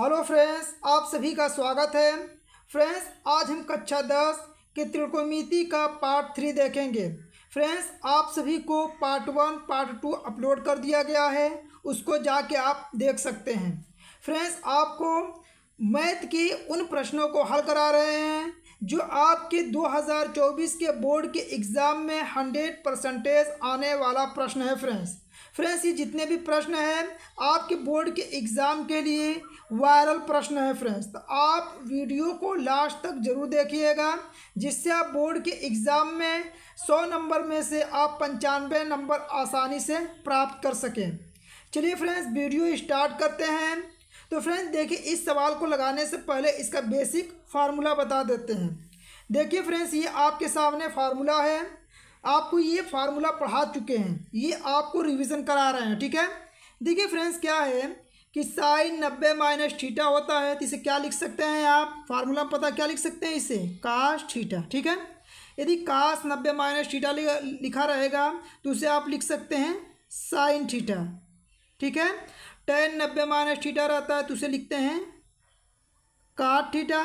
hello friends आप सभी का स्वागत है फ्रेंड्स आज हम कक्षा दस के त्रिकोमिति का पार्ट थ्री देखेंगे फ्रेंड्स आप सभी को part one part two upload कर दिया गया है उसको जाके आप देख सकते हैं फ्रेंड्स आपको मैथ के उन प्रश्नों को हल करा रहे हैं जो आपके 2024 के बोर्ड के एग्ज़ाम में हंड्रेड परसेंटेज आने वाला प्रश्न है फ्रेंड्स फ्रेंड्स ये जितने भी प्रश्न हैं आपके बोर्ड के एग्ज़ाम के लिए वायरल प्रश्न है फ्रेंड्स तो आप वीडियो को लास्ट तक जरूर देखिएगा जिससे आप बोर्ड के एग्ज़ाम में सौ नंबर में से आप पंचानवे नंबर आसानी से प्राप्त कर सकें चलिए फ्रेंड्स वीडियो स्टार्ट करते हैं तो फ्रेंड्स देखिए इस सवाल को लगाने से पहले इसका बेसिक फार्मूला बता देते हैं देखिए फ्रेंड्स ये आपके सामने फार्मूला है आपको ये फार्मूला पढ़ा चुके हैं ये आपको रिविज़न करा रहे हैं ठीक है देखिए फ्रेंड्स क्या है कि साइन नब्बे माइनस ठीठा होता है तो इसे क्या लिख सकते हैं आप फार्मूला पता क्या लिख सकते हैं इसे काश ठीठा ठीक है यदि काश नब्बे माइनस ठीठा लिखा रहेगा तो उसे आप लिख सकते हैं साइन ठीठा ठीक है टेन नब्बे माइनस ठीठा रहता है तो उसे लिखते हैं काट ठीठा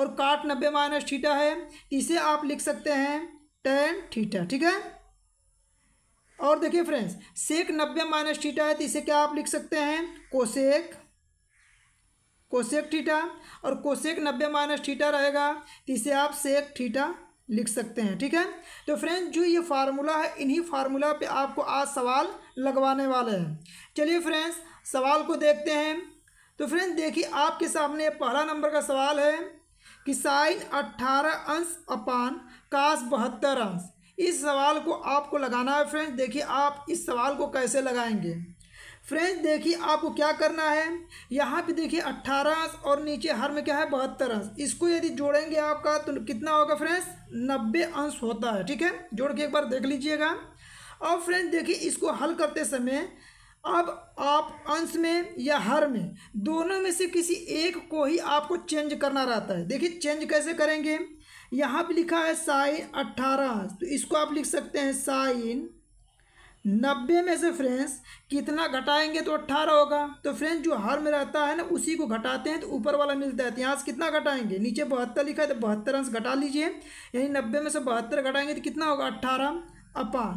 और काट नब्बे माइनस ठीठा है तो इसे आप लिख सकते हैं टेन थीटा ठीक है और देखिए फ्रेंड्स सेक नब्बे माइनस थीटा है तो इसे क्या आप लिख सकते हैं कोसेक कोसेक थीटा और कोसेक नब्बे माइनस थीटा रहेगा तो इसे आप सेक थीटा लिख सकते हैं ठीक है तो फ्रेंड्स जो ये फार्मूला है इन्हीं फार्मूला पे आपको आज सवाल लगवाने वाले हैं चलिए फ्रेंड्स सवाल को देखते हैं तो फ्रेंड्स देखिए आपके सामने पहला नंबर का सवाल है कि साइन अट्ठारह अंश अपान काश बहत्तर अंश इस सवाल को आपको लगाना है फ्रेंड्स देखिए आप इस सवाल को कैसे लगाएंगे फ्रेंड्स देखिए आपको क्या करना है यहाँ पे देखिए अट्ठारह अंश और नीचे हर में क्या है बहत्तर अंश इसको यदि जोड़ेंगे आपका तो कितना होगा फ्रेंड्स नब्बे अंश होता है ठीक है जोड़ के एक बार देख लीजिएगा और फ्रेंड्स देखिए इसको हल करते समय अब आप अंश में या हर में दोनों में से किसी एक को ही आपको चेंज करना रहता है देखिए चेंज कैसे करेंगे यहाँ पर लिखा है साइन अट्ठारह तो इसको आप लिख सकते हैं साइन नब्बे में से फ्रेंड्स कितना घटाएंगे तो अट्ठारह होगा तो फ्रेंड्स जो हर में रहता है ना उसी को घटाते हैं तो ऊपर वाला मिलता है तो यहाँ से कितना घटाएंगे नीचे बहत्तर लिखा है तो बहत्तर अंश घटा लीजिए यानी नब्बे में से बहत्तर घटाएंगे तो कितना होगा अट्ठारह अपार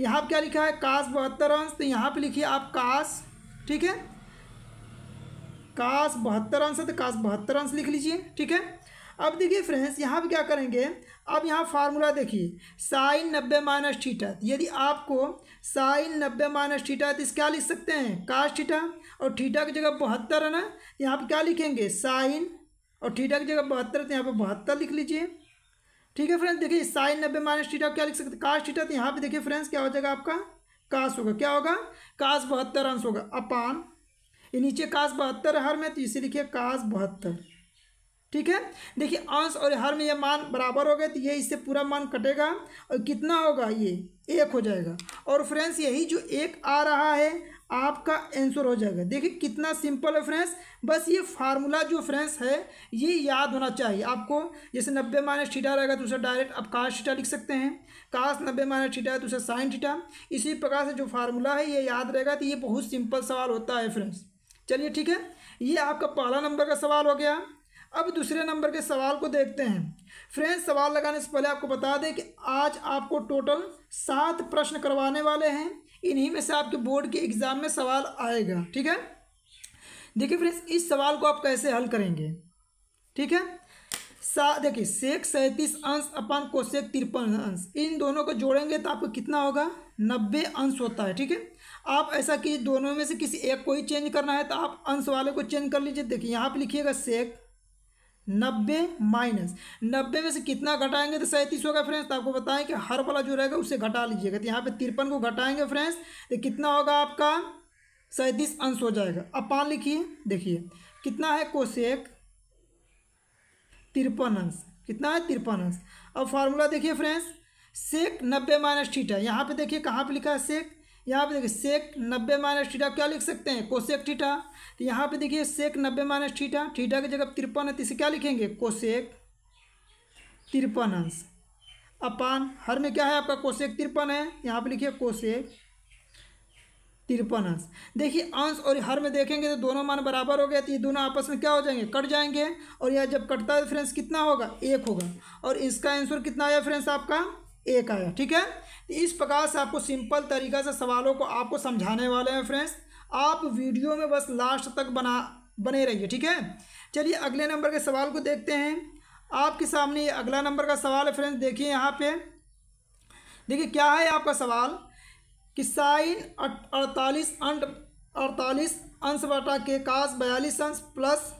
यहाँ पर क्या लिखा है काश बहत्तर अंश तो यहाँ पर लिखिए आप काश ठीक है काश बहत्तर अंश है तो काश बहत्तर अंश लिख लीजिए ठीक है अब देखिए फ्रेंड्स यहाँ पर क्या करेंगे अब यहाँ फार्मूला देखिए साइन नब्बे माइनस ठीठा यदि आपको साइन नब्बे माइनस ठीठा तो इस क्या लिख सकते हैं काश ठीठा और ठीठा की जगह बहत्तर है ना यहाँ पर क्या लिखेंगे साइन और ठीठा की जगह बहत्तर तो यहाँ पर बहत्तर लिख लीजिए ठीक है फ्रेंड्स देखिए साइन नब्बे माइनस थीटा क्या लिख सकते काश थीटा तो यहाँ पे देखिए फ्रेंड्स क्या हो जाएगा आपका काश होगा क्या होगा काश बहत्तर अंश होगा अपान ये नीचे काश बहत्तर हर में तो इसे लिखिए काश बहत्तर ठीक है देखिए अंश और हर में ये मान बराबर हो गए तो ये इससे पूरा मान कटेगा और कितना होगा ये एक हो जाएगा और फ्रेंड्स यही जो एक आ रहा है आपका आंसर हो जाएगा देखिए कितना सिंपल है फ्रेंड्स बस ये फार्मूला जो फ्रेंड्स है ये याद होना चाहिए आपको जैसे नब्बे माइनस ठीठा रहेगा तो उसे डायरेक्ट आप काश ठीठा लिख सकते हैं काश नब्बे माइनस ठीठा है तो उसे साइन ठीठा इसी प्रकार से जो फार्मूला है ये याद रहेगा तो ये बहुत सिंपल सवाल होता है फ्रेंड्स चलिए ठीक है ये आपका पहला नंबर का सवाल हो गया अब दूसरे नंबर के सवाल को देखते हैं फ्रेंड्स सवाल लगाने से पहले आपको बता दें कि आज आपको टोटल सात प्रश्न करवाने वाले हैं इन्हीं में से आपके बोर्ड के एग्ज़ाम में सवाल आएगा ठीक है देखिए फ्रेंड्स इस सवाल को आप कैसे हल करेंगे ठीक है सा देखिए सेक सैंतीस अंश अपन कोशेक तिरपन अंश इन दोनों को जोड़ेंगे तो आपको कितना होगा नब्बे अंश होता है ठीक है आप ऐसा कि दोनों में से किसी एक को ही चेंज करना है तो आप अंश वाले को चेंज कर लीजिए देखिए यहाँ पे लिखिएगा सेक नब्बे माइनस नब्बे में से कितना घटाएंगे तो सैंतीस होगा फ्रेंड्स तो आपको बताएं कि हर वाला जो रहेगा उसे घटा लीजिएगा तो यहाँ पे तिरपन को घटाएंगे फ्रेंड्स तो कितना होगा आपका सैंतीस अंश हो जाएगा अब पान लिखिए देखिए कितना है कोशेक तिरपन अंश कितना है तिरपन अंश अब फार्मूला देखिए फ्रेंड्स सेक नब्बे माइनस ठीठा यहाँ पर देखिए कहाँ पर लिखा है सेक यहाँ पे देखिए सेक नब्बे माइनस ठीठा क्या लिख सकते हैं कोशेक ठीठा तो यहाँ पे देखिए सेक नब्बे माइनस ठीठा ठीठा की जगह तिरपन है तो इसे क्या लिखेंगे कोशेक तिरपन अंश अपान हर में क्या है आपका कोशेक तिरपन है यहाँ पे लिखिए कोशेक तिरपन अंश देखिए अंश और हर में देखेंगे तो दोनों मान बराबर हो गए तो ये दोनों आपस में क्या हो जाएंगे कट जाएंगे और यह जब कटता है फ्रेंड्स तो कितना होगा एक होगा और इसका आंसर कितना आया फ्रेंड्स आपका एक आया ठीक है तो इस प्रकार से आपको सिंपल तरीका से सवालों को आपको समझाने वाले हैं फ्रेंड्स आप वीडियो में बस लास्ट तक बना बने रहिए ठीक है चलिए अगले नंबर के सवाल को देखते हैं आपके सामने अगला नंबर का सवाल है फ्रेंड्स देखिए यहाँ पे देखिए क्या है आपका सवाल कि साइन अड़तालीस अंट अड़तालीस अंश बटा के काश बयालीस अंश प्लस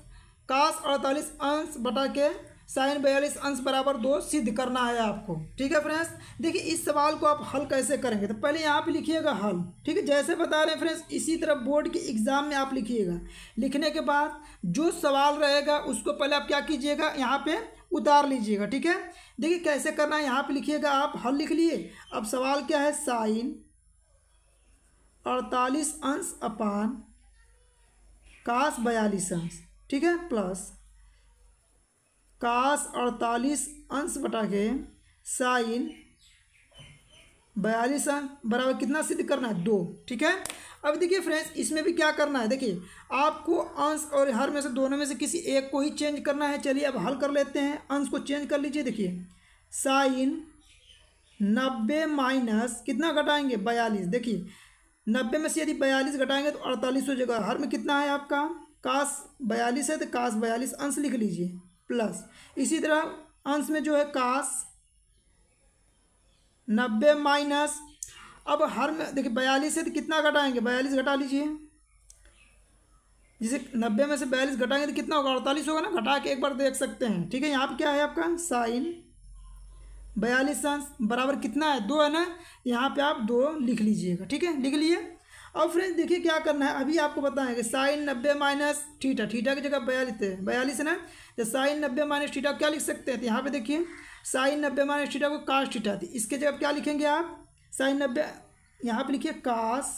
काश अड़तालीस अंश बटा के साइन बयालीस अंश बराबर दो सिद्ध करना है आपको ठीक है फ्रेंड्स देखिए इस सवाल को आप हल कैसे करेंगे तो पहले यहाँ पे लिखिएगा हल ठीक है जैसे बता रहे हैं फ्रेंड्स इसी तरह बोर्ड के एग्ज़ाम में आप लिखिएगा लिखने के बाद जो सवाल रहेगा उसको पहले आप क्या कीजिएगा यहाँ पे उतार लीजिएगा ठीक है देखिए कैसे करना है यहाँ पर लिखिएगा आप हल लिख लिए अब सवाल क्या है साइन अड़तालीस अंश अपान काश बयालीस अंश ठीक है प्लस काश अड़तालीस अंश बटा के साइन बयालीस बराबर कितना सिद्ध करना है दो ठीक है अब देखिए फ्रेंड्स इसमें भी क्या करना है देखिए आपको अंश और हर में से दोनों में से किसी एक को ही चेंज करना है चलिए अब हल कर लेते हैं अंश को चेंज कर लीजिए देखिए साइन नब्बे माइनस कितना घटाएंगे बयालीस देखिए नब्बे में से यदि बयालीस घटाएंगे तो अड़तालीस हो जाएगा हर में कितना है आपका काश बयालीस है तो काश बयालीस अंश लिख लीजिए प्लस इसी तरह अंश में जो है काश नब्बे माइनस अब हर में देखिए बयालीस से तो कितना घटाएंगे बयालीस घटा लीजिए जैसे नब्बे में से बयालीस घटाएंगे तो कितना होगा अड़तालीस होगा ना घटा के एक बार देख सकते हैं ठीक है यहाँ पे क्या है आपका साइन बयालीस अंश बराबर कितना है दो है ना यहाँ पे आप दो लिख लीजिएगा ठीक है लिख लिए अब फ्रेंड्स देखिए क्या करना है अभी आपको बताएंगे साइन नब्बे माइनस ठीठा ठीठा की जगह बयालीस है बयालीस है ना तो साइन नब्बे माइनस ठीठा क्या लिख सकते हैं तो यहाँ पे देखिए साइन नब्बे माइनस ठीठा को काश ठीठा थी इसके जगह क्या लिखेंगे आप साइन नब्बे यहाँ पर लिखिए काश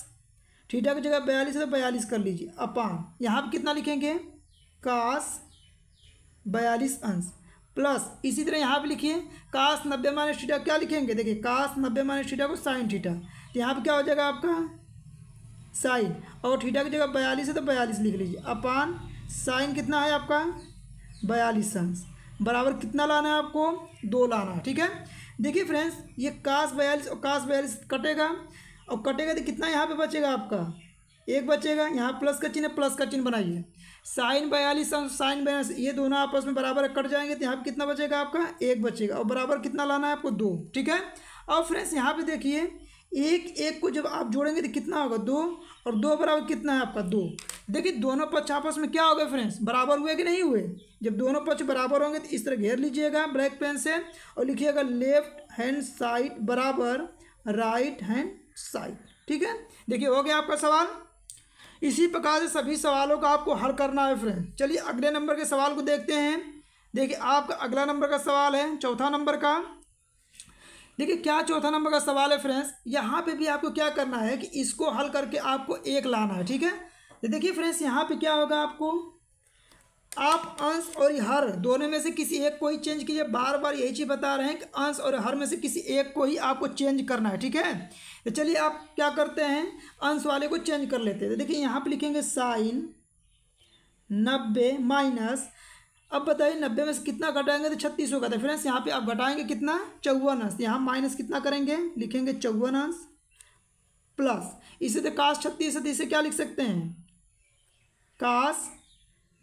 ठीठा की जगह बयालीस है तो बयालीस कर लीजिए अपान यहाँ पर कितना लिखेंगे काश बयालीस अंश प्लस इसी तरह यहाँ पर लिखिए काश नब्बे माइनस ठीठा क्या लिखेंगे देखिए काश नब्बे माइनस ठीठा को साइन ठीठा तो यहाँ पर क्या हो जाएगा आपका साइन और थीटा की जगह बयालीस है तो बयालीस लिख लीजिए अपान साइन कितना है आपका बयालीस अंश बराबर कितना लाना है आपको दो लाना है ठीक है देखिए फ्रेंड्स ये काश बयालीस और काश बयालीस कटेगा और कटेगा तो कितना यहाँ पे बचेगा आपका एक बचेगा यहाँ प्लस का चिन्ह प्लस का चिन्ह बनाइए साइन बयालीस अंश साइन बयालीस ये दोनों आपस में बराबर कट जाएंगे तो यहाँ पर कितना बचेगा आपका एक बचेगा और बराबर कितना लाना है आपको दो ठीक है और फ्रेंड्स यहाँ पर देखिए एक एक को जब आप जोड़ेंगे तो कितना होगा दो और दो बराबर कितना है आपका दो देखिए दोनों पक्ष आपस में क्या हो फ्रेंड्स बराबर हुए कि नहीं हुए जब दोनों पक्ष बराबर होंगे तो इस तरह घेर लीजिएगा ब्लैक पेन से और लिखिएगा लेफ्ट हैंड साइड बराबर राइट हैंड साइड ठीक है देखिए हो गया आपका सवाल इसी प्रकार से सभी सवालों का आपको हल करना है फ्रेंड चलिए अगले नंबर के सवाल को देखते हैं देखिए आपका अगला नंबर का सवाल है चौथा नंबर का देखिए क्या चौथा नंबर का सवाल है फ्रेंड्स यहाँ पे भी आपको क्या करना है कि इसको हल करके आपको एक लाना है ठीक है तो देखिए फ्रेंड्स यहाँ पे क्या होगा आपको आप अंश और हर दोनों में से किसी एक को ही चेंज कीजिए बार बार यही चीज़ बता रहे हैं कि अंश और हर में से किसी एक को ही आपको चेंज करना है ठीक है तो चलिए आप क्या करते हैं अंश वाले को चेंज कर लेते हैं तो देखिए यहाँ पर लिखेंगे साइन नब्बे माइनस अब बताइए नब्बे में से कितना घटाएंगे तो छत्तीस होगा तो फ्रेंड्स यहाँ पे आप घटाएंगे कितना चौवन अंश यहाँ माइनस कितना करेंगे लिखेंगे चौवन अंश प्लस इसे तो काश छत्तीस है तो इसे क्या लिख सकते हैं काश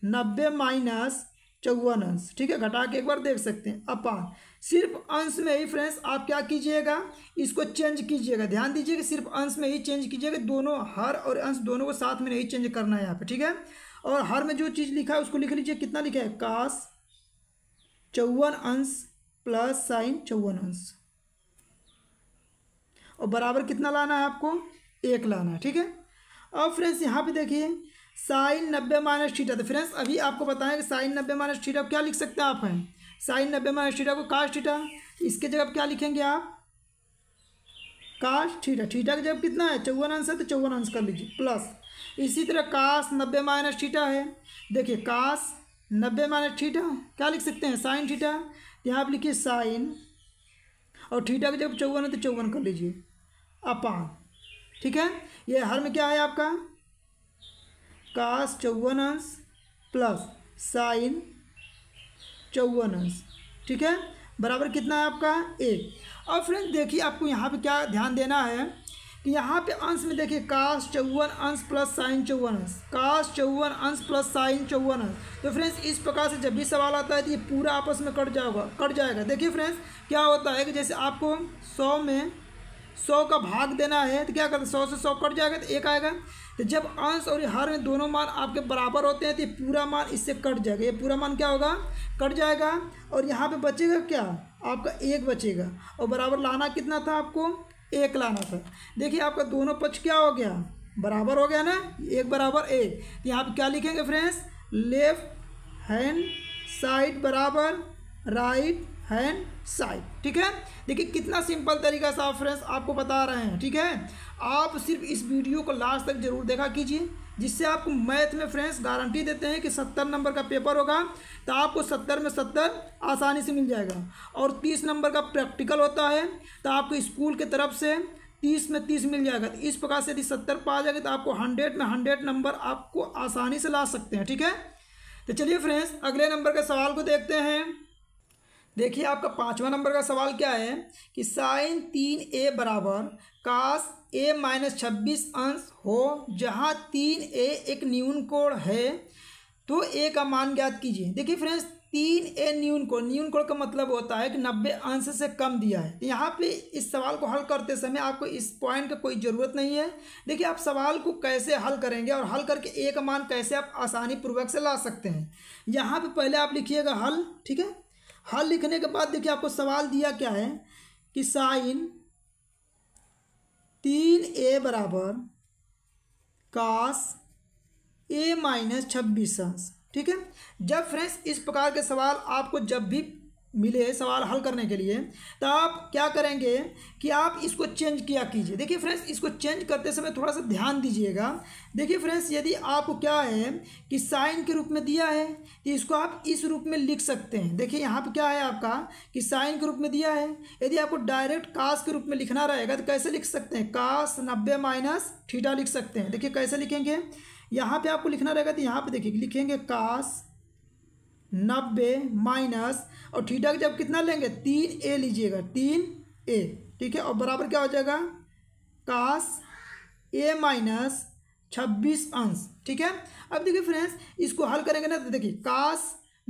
नब्बे माइनस चौवन अंश ठीक है घटा के एक बार देख सकते हैं अपान सिर्फ अंश में ही फ्रेंड्स आप क्या कीजिएगा इसको चेंज कीजिएगा ध्यान दीजिए कि सिर्फ अंश में ही चेंज कीजिएगा दोनों हर और अंश दोनों को साथ में नहीं चेंज करना है यहाँ पे ठीक है और हर में जो चीज़ लिखा है उसको लिख लीजिए कितना लिखा है काश चौवन अंश प्लस साइन चौवन अंश और बराबर कितना लाना है आपको एक लाना है ठीक है अब फ्रेंड्स यहाँ पे देखिए साइन नब्बे माइनस थीटा तो फ्रेंड्स अभी आपको बताएं कि साइन नब्बे माइनस थीटा क्या लिख सकते हैं आप हैं साइन नब्बे माइनस थीटा को काश थीटा इसके जगह क्या लिखेंगे आप काश थीटा थीटा का जगह कितना है चौवन अंश है तो चौवन अंश कर लीजिए प्लस इसी तरह काश नब्बे माइनस ठीठा है देखिए काश नब्बे माइनस ठीठा क्या लिख सकते हैं साइन ठीठा यहाँ आप लिखिए साइन और ठीठा की जब चौवन है तो चौवन कर लीजिए अपान ठीक है ये हर में क्या है आपका कास चौवन अंश प्लस साइन चौवन अंश ठीक है बराबर कितना है आपका एक और फ्रेंड्स देखिए आपको यहाँ पे क्या ध्यान देना है यहाँ पे अंश में देखिए काश चौवन अंश प्लस साइन चौवन अंश काश चौवन अंश प्लस साइन चौवन अंश तो फ्रेंड्स इस प्रकार से जब भी सवाल आता है तो ये पूरा आपस में कट जाओगा कट जाएगा देखिए फ्रेंड्स क्या होता है कि जैसे आपको सौ में सौ का भाग देना है तो क्या करते सौ से सौ कट जाएगा तो एक आएगा तो जब अंश और हर में दोनों मान आपके बराबर होते हैं तो ये पूरा मान इससे कट जाएगा ये पूरा मान क्या होगा कट जाएगा और यहाँ पे बचेगा क्या आपका एक बचेगा और बराबर लाना कितना था आपको एक लाना था देखिए आपका दोनों पक्ष क्या हो गया बराबर हो गया ना एक बराबर एक तो यहाँ पर क्या लिखेंगे फ्रेंड्स लेफ्ट हैंड साइड बराबर राइट हैंड साइड ठीक है देखिए कितना सिंपल तरीका सा आप फ्रेंड्स आपको बता रहे हैं ठीक है आप सिर्फ इस वीडियो को लास्ट तक जरूर देखा कीजिए जिससे आपको मैथ में फ्रेंड्स गारंटी देते हैं कि सत्तर नंबर का पेपर होगा तो आपको सत्तर में सत्तर आसानी से मिल जाएगा और तीस नंबर का प्रैक्टिकल होता है तो आपको स्कूल के तरफ से तीस में तीस मिल जाएगा तो इस प्रकार से यदि सत्तर पा जाएगा तो आपको हंड्रेड में हंड्रेड नंबर आपको आसानी से ला सकते हैं ठीक है तो चलिए फ्रेंड्स अगले नंबर के सवाल को देखते हैं देखिए आपका पाँचवा नंबर का सवाल क्या है कि साइन तीन ए बराबर काश ए माइनस छब्बीस अंश हो जहाँ तीन ए एक न्यून कोण है तो ए का मान ज्ञात कीजिए देखिए फ्रेंड्स तीन ए न्यून कोण न्यून कोण का मतलब होता है कि नब्बे अंश से कम दिया है यहाँ पे इस सवाल को हल करते समय आपको इस पॉइंट का कोई ज़रूरत नहीं है देखिए आप सवाल को कैसे हल करेंगे और हल करके ए का मान कैसे आप आसानी पूर्वक से ला सकते हैं यहाँ पे पहले आप लिखिएगा हल ठीक है हल लिखने के बाद देखिए आपको सवाल दिया क्या है कि साइन तीन ए बराबर कास ए माइनस छब्बीस अंश ठीक है जब फ्रेंड्स इस प्रकार के सवाल आपको जब भी मिले सवाल हल करने के लिए तो आप क्या करेंगे कि आप इसको चेंज किया कीजिए देखिए फ्रेंड्स इसको चेंज करते समय थोड़ा सा ध्यान दीजिएगा देखिए फ्रेंड्स यदि आपको क्या है कि साइन के रूप में दिया है तो इसको आप इस रूप में लिख सकते हैं देखिए यहाँ पर क्या है आपका कि साइन के रूप में दिया है यदि आपको डायरेक्ट कास के रूप में लिखना रहेगा तो कैसे लिख सकते हैं कास नब्बे माइनस ठीठा लिख सकते हैं देखिए कैसे लिखेंगे यहाँ पे आपको लिखना रहेगा तो यहाँ पे देखिए लिखेंगे कास नब्बे माइनस और थीटा का जब कितना लेंगे तीन ए लीजिएगा तीन ए ठीक है और बराबर क्या हो जाएगा कास ए माइनस छब्बीस अंश ठीक है अब देखिए फ्रेंड्स इसको हल करेंगे ना तो देखिए कास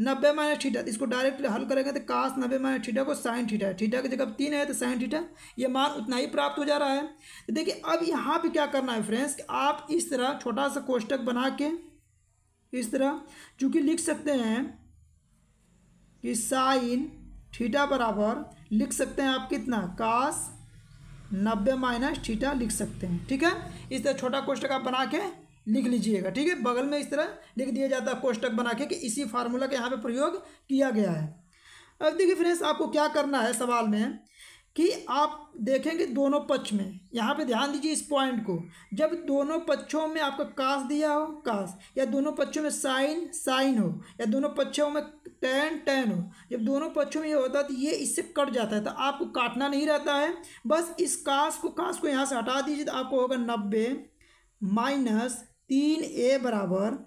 नब्बे माइनस थीटा इसको डायरेक्ट हल करेंगे तो कास नब्बे माइनस थीटा को साइन थीटा है थीटा की जगह तीन है तो साइन थीटा ये मान उतना ही प्राप्त हो जा रहा है तो देखिए अब यहाँ पे क्या करना है फ्रेंड्स आप इस तरह छोटा सा कोष्टक बना के इस तरह चूँकि लिख सकते हैं कि साइन थीटा बराबर लिख सकते हैं आप कितना कास नब्बे माइनस थीटा लिख सकते हैं ठीक है इस तरह छोटा कोष्टक आप बना के लिख लीजिएगा ठीक है बगल में इस तरह लिख दिया जाता है कोष्टक बना के कि इसी फार्मूला के यहाँ पे प्रयोग किया गया है अब देखिए फ्रेंड्स आपको क्या करना है सवाल में कि आप देखेंगे दोनों पक्ष में यहाँ पे ध्यान दीजिए इस पॉइंट को जब दोनों पक्षों में आपका कास दिया हो कास या दोनों पक्षों में साइन साइन हो या दोनों पक्षों में टेन टेन हो जब दोनों पक्षों में ये होता है तो ये इससे कट जाता है तो आपको काटना नहीं रहता है बस इस कास को कास को यहाँ से हटा दीजिए तो आपको होगा नब्बे माइनस तीन ए बराबर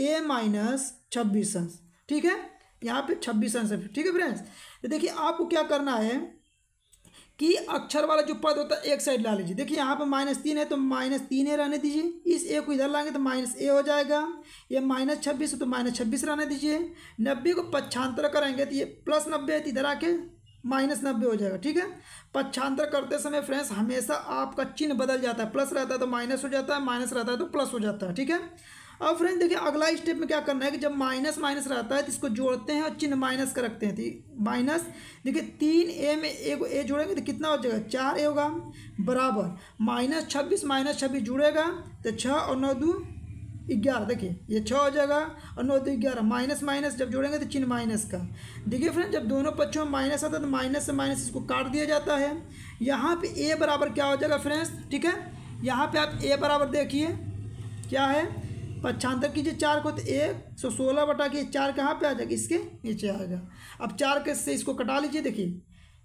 ए माइनस छब्बीस अंश ठीक है यहाँ पे छब्बीस अंश ठीक है फ्रेंड्स तो देखिए आपको क्या करना है कि अक्षर वाला जो पद होता है एक साइड ला लीजिए देखिए यहाँ पर माइनस तीन है तो माइनस तीन ही रहने दीजिए इस ए को इधर लाएंगे तो माइनस ए हो जाएगा ये माइनस छब्बीस है तो माइनस छब्बीस रहने दीजिए नब्बे को पच्छांतर करेंगे तो ये प्लस नब्बे है तो इधर आके माइनस नब्बे हो जाएगा ठीक है पच्छांतर करते समय फ्रेंड्स हमेशा आपका चिन्ह बदल जाता है प्लस रहता है तो माइनस हो जाता है माइनस रहता है तो प्लस हो जाता है ठीक है अब फ्रेंड्स देखिए अगला स्टेप में क्या करना है कि जब माइनस माइनस रहता है तो इसको जोड़ते हैं और चिन्ह माइनस का रखते हैं माइनस देखिए तीन ए में ए को ए जोड़ेंगे तो कितना हो जाएगा चार ए होगा बराबर माइनस छब्बीस माइनस छब्बीस जुड़ेगा तो छः और नौ दो ग्यारह देखिए ये छः हो जाएगा और नौ दो ग्यारह माइनस माइनस जब जोड़ेंगे तो चिन्ह माइनस का देखिए फ्रेंड जब दोनों पक्षों में माइनस आता है तो माइनस से माइनस इसको काट दिया जाता है यहाँ पर ए बराबर क्या हो जाएगा फ्रेंड्स ठीक है यहाँ पर आप ए बराबर देखिए क्या है पक्षांतर कीजिए चार को तो एक सौ सोलह बटा के चार कहाँ पे आ जाएगा इसके नीचे आएगा अब चार के से इसको कटा लीजिए देखिए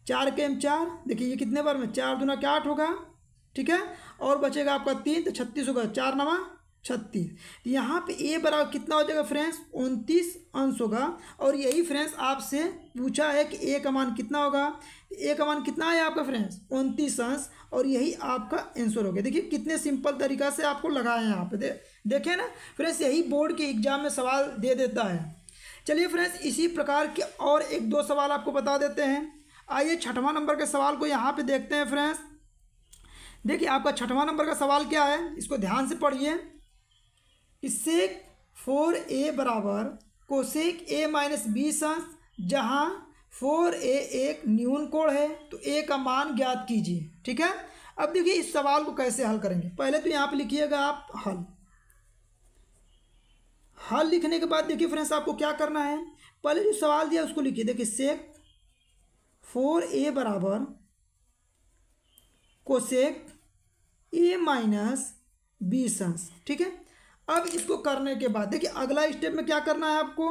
चार के एम चार देखिए ये कितने बार में चार दुना क्या आठ होगा ठीक है और बचेगा आपका तीन तो छत्तीस होगा चार नवा छत्तीस यहाँ पे ए बराबर कितना हो जाएगा फ्रेंड्स उनतीस अंश होगा और यही फ्रेंड्स आपसे पूछा है कि ए का मान कितना होगा ए का मान कितना है आपका फ्रेंड्स उनतीस अंश और यही आपका आंसर हो गया देखिए कितने सिंपल तरीका से आपको लगाए हैं यहाँ पे दे, देखें ना फ्रेंड्स यही बोर्ड के एग्जाम में सवाल दे देता है चलिए फ्रेंड्स इसी प्रकार के और एक दो सवाल आपको बता देते हैं आइए छठवां नंबर के सवाल को यहाँ पर देखते हैं फ्रेंड्स देखिए आपका छठवां नंबर का सवाल क्या है इसको ध्यान से पढ़िए इससे फोर ए बराबर कोशेक ए माइनस बी सन्स जहाँ फोर ए एक न्यून कोण है तो ए का मान ज्ञात कीजिए ठीक है अब देखिए इस सवाल को कैसे हल करेंगे पहले तो यहाँ पर लिखिएगा आप हल हल लिखने के बाद देखिए फ्रेंड्स आपको क्या करना है पहले जो सवाल दिया उसको लिखिए देखिए सेक फोर ए बराबर कोशेक ए माइनस बी सन्स ठीक है अब इसको करने के बाद देखिए अगला स्टेप में क्या करना है आपको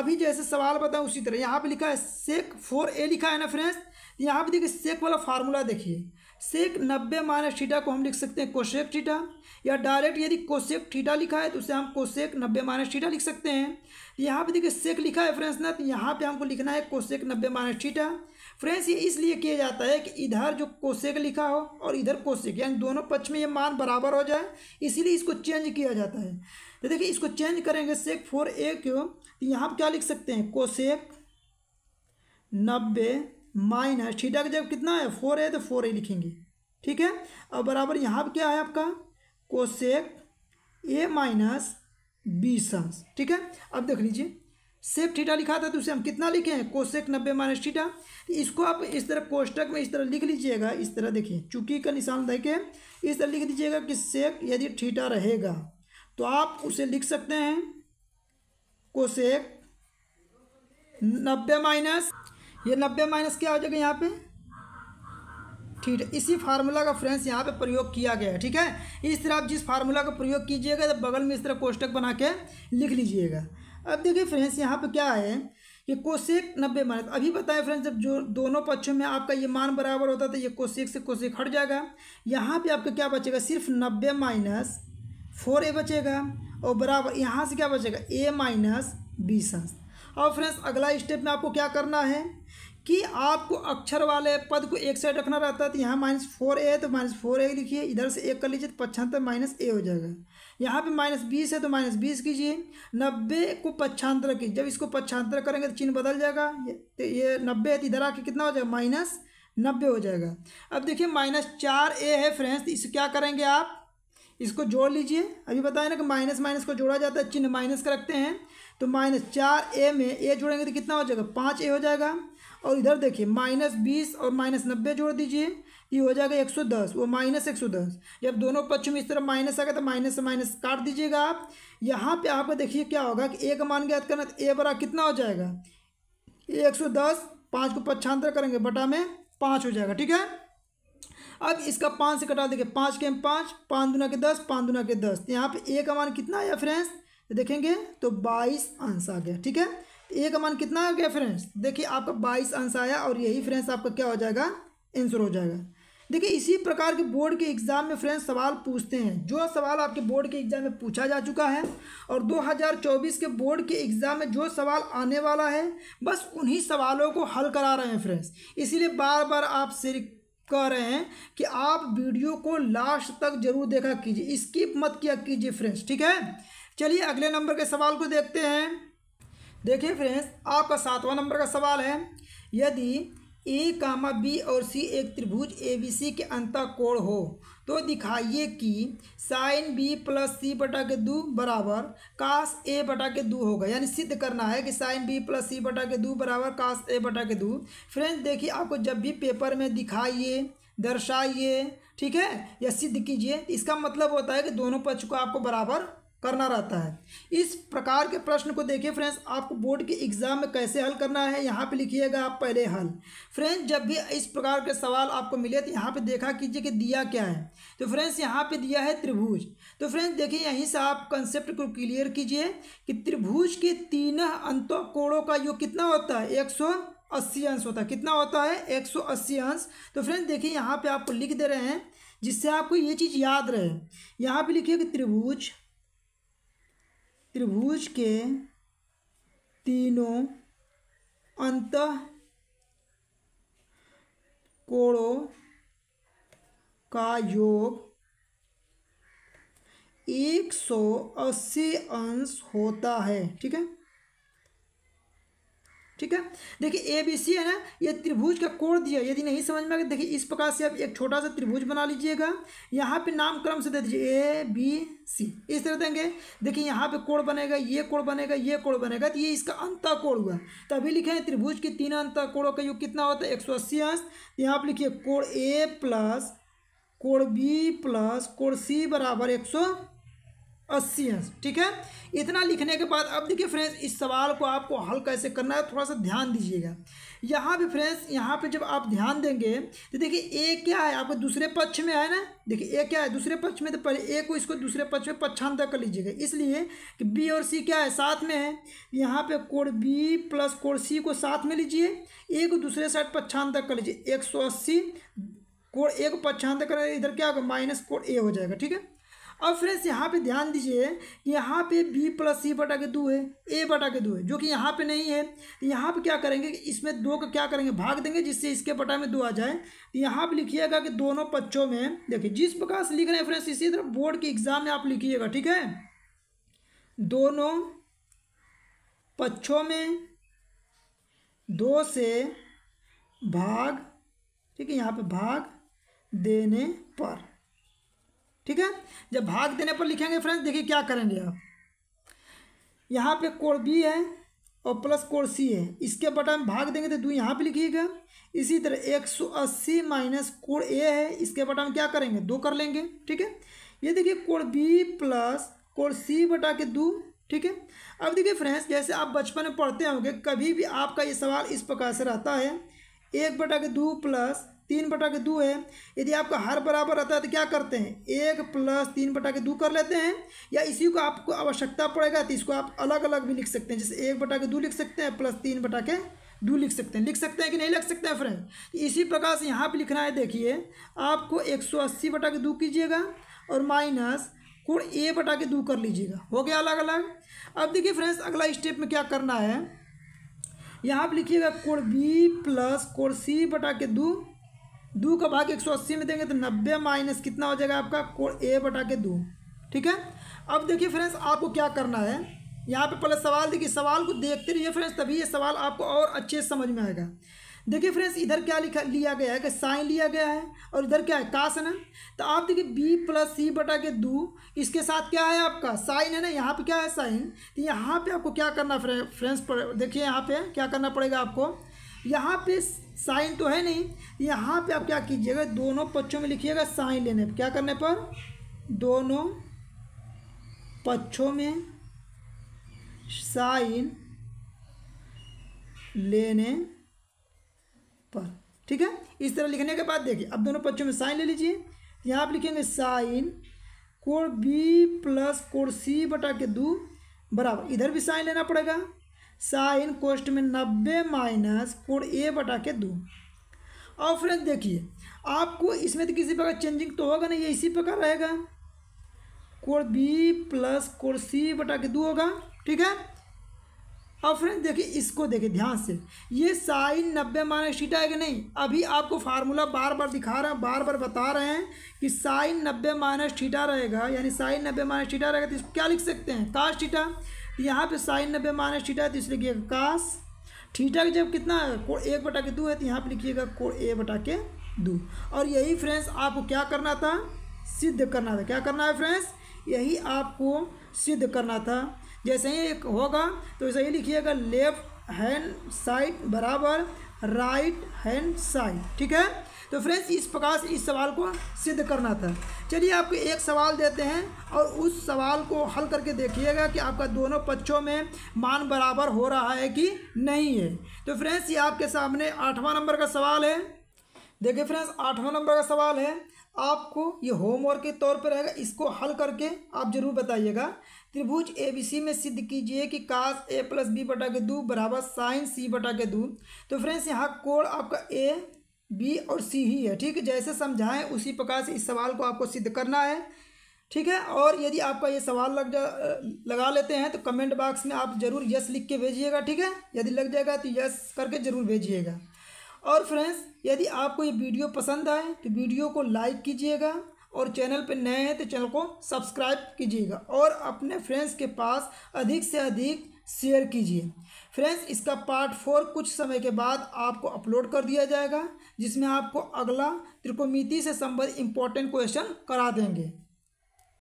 अभी जैसे सवाल बताएं उसी तरह यहाँ पे लिखा है सेक फोर ए लिखा है ना फ्रेंड्स यहाँ पे देखिए सेक वाला फार्मूला देखिए सेक नब्बे माइनस थीटा को हम लिख सकते हैं कोशेक थीटा या डायरेक्ट यदि कोशेक थीटा लिखा है तो उसे हम कोशेक नब्बे माइनस थीटा लिख सकते हैं यहाँ पे देखिए सेक लिखा है फ्रेंड्स ना तो यहाँ पर हमको लिखना है कोशेक नब्बे माइनस थीटा फ्रेंड्स ये इसलिए किया जाता है कि इधर जो कोशेक लिखा हो और इधर कोशेक यानी दोनों पक्ष में ये मान बराबर हो जाए इसीलिए इसको चेंज किया जाता है तो देखिए इसको चेंज करेंगे सेक फोर ए को तो यहाँ क्या लिख सकते हैं कोशेक नब्बे माइनस ठीटा का जब कितना है फोर ए तो फोर ए लिखेंगे ठीक है और बराबर यहाँ पर क्या है आपका कोशेक ए माइनस बी संस ठीक है अब देख लीजिए सेफ थीटा लिखा था तो उसे हम कितना लिखे हैं कोशेक नब्बे माइनस थीटा तो इसको आप इस तरह कोष्टक में इस तरह लिख लीजिएगा इस तरह देखिए चूंकि का निशान दे के इस तरह लिख दीजिएगा कि सेक यदि थीटा रहेगा तो आप उसे लिख सकते हैं कोशेक नब्बे माइनस ये नब्बे माइनस क्या हो जाएगा यहाँ पे ठीक है इसी फार्मूला का फ्रेंड्स यहाँ पे प्रयोग किया गया है ठीक है इस तरह आप जिस फार्मूला का प्रयोग कीजिएगा तो बगल में इस तरह कोष्टक बना के लिख लीजिएगा अब देखिए फ्रेंड्स यहाँ पर क्या है कि कोशेक नब्बे माइनस अभी बताएं फ्रेंड्स जब जो दोनों पक्षों में आपका ये मान बराबर होता था ये कोशेक से कोशेक हट जाएगा यहाँ पे आपका क्या बचेगा सिर्फ नब्बे माइनस फोर ए बचेगा और बराबर यहाँ से क्या बचेगा ए माइनस बीस अंश और फ्रेंड्स अगला स्टेप में आपको क्या करना है कि आपको अक्षर वाले पद को एक साइड रखना रहता है तो यहाँ माइनस फोर ए है तो माइनस फोर ए लिखिए इधर से एक कर लीजिए तो पच्छानवे माइनस ए हो जाएगा यहाँ पे माइनस बीस है तो माइनस बीस कीजिए नब्बे को पच्छांतर कीजिए जब इसको पच्छांतर करेंगे तो चिन्ह बदल जाएगा तो ये नब्बे है तो इधर आके कितना हो जाएगा माइनस नब्बे हो जाएगा अब देखिए माइनस चार ए है फ्रेंड्स तो इसे क्या करेंगे आप इसको जोड़ लीजिए अभी बताया ना कि माइनस माइनस को जोड़ा जाता है चिन्ह माइनस का रखते हैं तो माइनस चार ए में ए जोड़ेंगे तो कितना हो जाएगा पाँच ए हो जाएगा और इधर देखिए माइनस बीस और माइनस नब्बे जोड़ दीजिए ये हो जाएगा एक सौ दस वो माइनस एक सौ दस जब दोनों पक्ष में इस तरह माइनस आ गया तो माइनस से माइनस काट दीजिएगा आप यहाँ पे आप देखिए क्या होगा कि ए का मान ज्ञात करना तो ए बड़ा कितना हो जाएगा एक सौ दस पाँच को पक्षांतर करेंगे बटा में पाँच हो जाएगा ठीक है अब इसका पाँच से कटा देखिए पाँच के पाँच पाँच दुना के दस पाँच दुना के दस यहाँ पे ए का मान कितना आया फ्रेंड्स देखेंगे तो बाईस आंसर आ गया ठीक है ए का मान कितना आ गया फ्रेंड्स देखिए आपका बाईस अंश आया और यही फ्रेंड्स आपका क्या हो जाएगा आंसर हो जाएगा देखिए इसी प्रकार के बोर्ड के एग्ज़ाम में फ्रेंड्स सवाल पूछते हैं जो सवाल आपके बोर्ड के एग्ज़ाम में पूछा जा चुका है और 2024 के बोर्ड के एग्ज़ाम में जो सवाल आने वाला है बस उन्हीं सवालों को हल करा रहे हैं फ्रेंड्स इसीलिए बार बार आप आपसे कह रहे हैं कि आप वीडियो को लास्ट तक जरूर देखा कीजिए स्किप मत किया कीजिए फ्रेंड्स ठीक है चलिए अगले नंबर के सवाल को देखते हैं देखिए फ्रेंड्स आपका सातवां नंबर का सवाल है यदि ए कामा बी और सी एक त्रिभुज ए बी सी के अंत कोण हो तो दिखाइए कि साइन बी प्लस सी बटा के दो बराबर काश ए बटा के दो होगा यानी सिद्ध करना है कि साइन बी प्लस सी बटा के दो बराबर काश ए बटा के दो फ्रेंड्स देखिए आपको जब भी पेपर में दिखाइए दर्शाइए ठीक है या सिद्ध कीजिए इसका मतलब होता है कि दोनों पक्ष को आपको बराबर करना रहता है इस प्रकार के प्रश्न को देखिए फ्रेंड्स आपको बोर्ड के एग्ज़ाम में कैसे हल करना है यहाँ पे लिखिएगा आप पहले हल फ्रेंड्स जब भी इस प्रकार के सवाल आपको मिले तो यहाँ पे देखा कीजिए कि दिया क्या है तो फ्रेंड्स यहाँ पे दिया है त्रिभुज तो फ्रेंड्स देखिए यहीं से आप कंसेप्ट को क्लियर कीजिए कि त्रिभुज के तीन अंतों कोणों का योग कितना होता है एक अस्सी अंश होता है कितना होता है एक सौ अस्सी अंश तो फ्रेंड्स देखिए यहाँ पर आपको लिख दे रहे हैं जिससे आपको ये चीज़ याद रहे यहाँ पर लिखिए कि त्रिभुज त्रिभुज के तीनों अंत कोणों का योग 180 अंश होता है ठीक है ठीक है देखिए ए बी सी है ना ये त्रिभुज का कोण दिया यदि नहीं समझ में आ गया देखिए इस प्रकार से आप एक छोटा सा त्रिभुज बना लीजिएगा यहाँ पे नाम क्रम से दे दीजिए ए बी सी इस तरह देंगे देखिए यहाँ पे कोण बनेगा ये कोण बनेगा ये कोण बनेगा तो ये इसका अंत कोण हुआ तो अभी लिखे हैं त्रिभुज के तीन अंत कोणों का योग कितना होता है एक सौ अस्सी अंश यहाँ पर लिखिए कोण ए प्लस कोण बी प्लस कोण सी बराबर एक सौ अस्सी अंश ठीक है इतना लिखने के बाद अब देखिए फ्रेंड्स इस सवाल को आपको हल कैसे करना है थोड़ा सा ध्यान दीजिएगा यहाँ भी फ्रेंड्स यहाँ पे जब आप ध्यान देंगे तो देखिए ए क्या है आपको दूसरे पक्ष में है ना देखिए ए क्या है दूसरे पक्ष में तो पहले ए को इसको दूसरे पक्ष में पक्षांतर कर लीजिएगा इसलिए कि बी और सी क्या है साथ में है यहाँ पे cos B plus cos C को साथ में लीजिए ए को दूसरे साइड पक्षांतर कर लीजिए एक सौ अस्सी कोड ए को पक्षांतर कर इधर क्या होगा माइनस कोड ए हो जाएगा ठीक है अब फ्रेंड्स यहाँ पे ध्यान दीजिए यहाँ पे बी प्लस सी बटा के दो है ए बटा के दो है जो कि यहाँ पे नहीं है तो यहाँ पे क्या करेंगे इसमें दो का क्या करेंगे भाग देंगे जिससे इसके बटा में दो आ जाए तो यहाँ पे लिखिएगा कि दोनों पक्षों में देखिए जिस प्रकार से लिख रहे हैं फ्रेंड्स इसी तरह बोर्ड के एग्जाम में आप लिखिएगा ठीक है दोनों पक्षों में दो से भाग ठीक है यहाँ पर भाग देने पर ठीक है जब भाग देने पर लिखेंगे फ्रेंड्स देखिए क्या करेंगे आप यहाँ पे कोर बी है और प्लस कोर सी है इसके बटा में भाग देंगे तो दो यहाँ पे लिखिएगा इसी तरह एक सौ अस्सी माइनस कोर ए है इसके बटा में क्या करेंगे दो कर लेंगे ठीक है ये देखिए cos B plus cos C बटा के दो ठीक है अब देखिए फ्रेंड्स जैसे आप बचपन में पढ़ते होंगे कभी भी आपका ये सवाल इस प्रकार से रहता है एक बटा के दो प्लस तीन बटा के दो है यदि आपका हर बराबर आता है तो क्या करते हैं एक प्लस तीन बटा के दो कर लेते हैं या इसी को आपको आवश्यकता पड़ेगा तो इसको आप अलग अलग भी लिख सकते हैं जैसे एक बटा के दो लिख सकते हैं प्लस तीन बटा के दो लिख सकते हैं लिख सकते हैं कि नहीं लिख सकते हैं फ्रेंड तो इसी प्रकार से यहाँ पर लिखना है देखिए आपको एक सौ अस्सी बटा के दो कीजिएगा और माइनस कोण ए बटा के दो कर लीजिएगा हो गया अलग अलग अब देखिए फ्रेंड्स अगला स्टेप में क्या करना है यहाँ पर लिखिएगा कोण बी प्लस कोण सी बटा के दो दो का भाग एक सौ अस्सी में देंगे तो नब्बे माइनस कितना हो जाएगा आपका कोण ए बटा के दो ठीक है अब देखिए फ्रेंड्स आपको क्या करना है यहाँ पे पहले सवाल देखिए सवाल को देखते रहिए फ्रेंड्स तभी ये सवाल आपको और अच्छे से समझ में आएगा देखिए फ्रेंड्स इधर क्या लिखा लिया गया है कि साइन लिया गया है और इधर क्या है कासन है तो आप देखिए बी प्लस सी बटा के दो इसके साथ क्या है आपका साइन है ना यहाँ पे क्या है साइन तो यहाँ पे आपको क्या करना फ्रेंड्स देखिए यहाँ पे क्या करना पड़ेगा आपको यहाँ पे साइन तो है नहीं यहाँ पे आप क्या कीजिएगा दोनों पक्षों में लिखिएगा साइन लेने पर क्या करने पर दोनों पक्षों में साइन लेने पर ठीक है इस तरह लिखने के बाद देखिए अब दोनों पक्षों में साइन ले लीजिए यहाँ आप लिखेंगे sine cos B plus cos C बटा के दो बराबर इधर भी साइन लेना पड़ेगा साइन कोष्ट में नब्बे माइनस कोड ए बटा के दो और फ्रेंड देखिए आपको इसमें तो किसी प्रकार चेंजिंग तो होगा नहीं ये इसी प्रकार रहेगा cos B plus cos C बटा के दो होगा ठीक है अब फ्रेंड देखिए इसको देखिए ध्यान से ये साइन नब्बे माइनस थीटा है कि नहीं अभी आपको फार्मूला बार बार दिखा रहे हैं बार बार बता रहे हैं कि साइन नब्बे माइनस थीटा रहेगा यानी साइन नब्बे माइनस थीटा रहेगा तो इसको क्या लिख सकते हैं काश थीटा यहाँ पे साइन नब्बे माइनस ठीठा है तो इसलिए लिखिएगा काश ठीठा जब कितना कोण एक बटा के दो है तो यहाँ पे लिखिएगा कोड ए बटा के दो और यही फ्रेंड्स आपको क्या करना था सिद्ध करना था क्या करना है फ्रेंड्स यही आपको सिद्ध करना था जैसे ही एक होगा तो वैसे ही लिखिएगा लेफ्ट हैंड साइड बराबर राइट हैंड साइड ठीक है तो फ्रेंड्स इस प्रकार से इस सवाल को सिद्ध करना था चलिए आपको एक सवाल देते हैं और उस सवाल को हल करके देखिएगा कि आपका दोनों पक्षों में मान बराबर हो रहा है कि नहीं है तो फ्रेंड्स ये आपके सामने आठवां नंबर का सवाल है देखिए फ्रेंड्स आठवां नंबर का सवाल है आपको ये होमवर्क के तौर पर रहेगा इसको हल करके आप जरूर बताइएगा त्रिभुज ए बी सी में सिद्ध कीजिए कि काश ए प्लस बी बटा के दो बराबर साइन सी बटा के दो तो फ्रेंड्स यहाँ कोण आपका ए बी और सी ही है ठीक है जैसे समझाएं उसी प्रकार से इस सवाल को आपको सिद्ध करना है ठीक है और यदि आपका ये सवाल लग जा लगा लेते हैं तो कमेंट बॉक्स में आप ज़रूर यस लिख के भेजिएगा ठीक है यदि लग जाएगा तो यस करके ज़रूर भेजिएगा और फ्रेंड्स यदि आपको ये वीडियो पसंद आए तो वीडियो को लाइक कीजिएगा और चैनल पर नए हैं तो चैनल को सब्सक्राइब कीजिएगा और अपने फ्रेंड्स के पास अधिक से अधिक शेयर कीजिए फ्रेंड्स इसका पार्ट फोर कुछ समय के बाद आपको अपलोड कर दिया जाएगा जिसमें आपको अगला त्रिकोमिति से संबंधित इंपॉर्टेंट क्वेश्चन करा देंगे